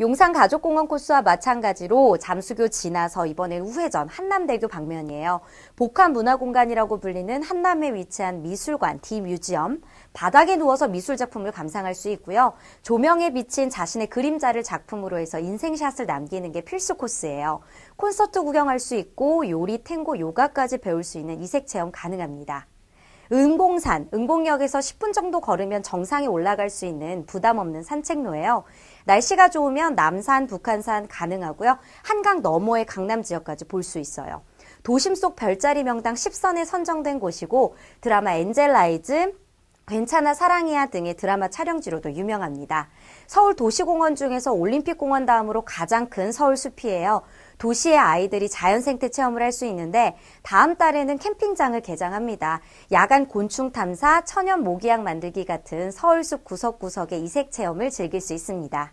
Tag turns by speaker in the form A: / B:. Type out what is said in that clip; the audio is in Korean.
A: 용산 가족공원 코스와 마찬가지로 잠수교 지나서 이번엔 우회전 한남대교 방면이에요. 복합 문화공간이라고 불리는 한남에 위치한 미술관 디뮤지엄. 바닥에 누워서 미술 작품을 감상할 수 있고요. 조명에 비친 자신의 그림자를 작품으로 해서 인생샷을 남기는 게 필수 코스예요. 콘서트 구경할 수 있고 요리, 탱고, 요가까지 배울 수 있는 이색 체험 가능합니다. 은공산, 은공역에서 10분 정도 걸으면 정상에 올라갈 수 있는 부담 없는 산책로예요. 날씨가 좋으면 남산, 북한산 가능하고요. 한강 너머의 강남 지역까지 볼 수 있어요. 도심 속 별자리 명당 10선에 선정된 곳이고 드라마 엔젤라이즈, 괜찮아 사랑해야 등의 드라마 촬영지로도 유명합니다. 서울 도시공원 중에서 올림픽공원 다음으로 가장 큰 서울숲이에요. 도시의 아이들이 자연 생태 체험을 할 수 있는데 다음 달에는 캠핑장을 개장합니다. 야간 곤충 탐사, 천연 모기약 만들기 같은 서울숲 구석구석의 이색 체험을 즐길 수 있습니다.